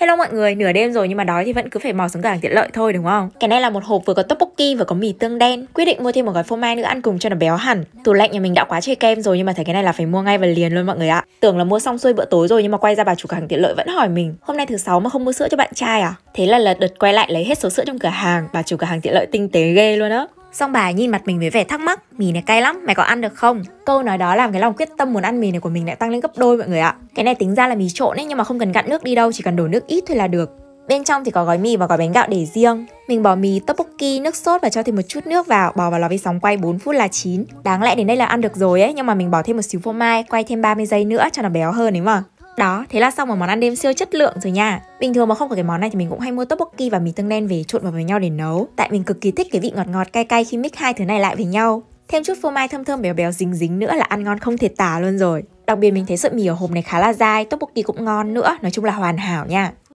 Hello mọi người, nửa đêm rồi nhưng mà đói thì vẫn cứ phải mò xuống cửa hàng tiện lợi thôi đúng không? Cái này là một hộp vừa có tteokbokki vừa có mì tương đen. Quyết định mua thêm một gói phô mai nữa ăn cùng cho nó béo hẳn. Tủ lạnh nhà mình đã quá chơi kem rồi nhưng mà thấy cái này là phải mua ngay và liền luôn mọi người ạ. Tưởng là mua xong xuôi bữa tối rồi nhưng mà quay ra bà chủ cửa hàng tiện lợi vẫn hỏi mình, hôm nay thứ sáu mà không mua sữa cho bạn trai à? Thế là lật đợt quay lại lấy hết số sữa trong cửa hàng, bà chủ cửa hàng tiện lợi tinh tế ghê luôn á. Xong bà nhìn mặt mình với vẻ thắc mắc Mì này cay lắm, mày có ăn được không? Câu nói đó làm cái lòng quyết tâm muốn ăn mì này của mình lại tăng lên gấp đôi mọi người ạ Cái này tính ra là mì trộn ấy nhưng mà không cần gặn nước đi đâu Chỉ cần đổ nước ít thôi là được Bên trong thì có gói mì và gói bánh gạo để riêng. Mình bỏ mì, tteokbokki, nước sốt và cho thêm một chút nước vào, bỏ vào lò vi sóng quay 4 phút là chín. Đáng lẽ đến đây là ăn được rồi ấy, nhưng mà mình bỏ thêm một xíu phô mai, quay thêm 30 giây nữa cho nó béo hơn ấy mà. Đó, thế là xong một món ăn đêm siêu chất lượng rồi nha Bình thường mà không có cái món này thì mình cũng hay mua tteokbokki và mì tương đen về trộn vào với nhau để nấu Tại mình cực kỳ thích cái vị ngọt ngọt cay cay khi mix hai thứ này lại với nhau Thêm chút phô mai thơm thơm béo béo dính dính nữa là ăn ngon không thể tả luôn rồi Đặc biệt mình thấy sợi mì ở hộp này khá là dai, tteokbokki cũng ngon nữa, nói chung là hoàn hảo nha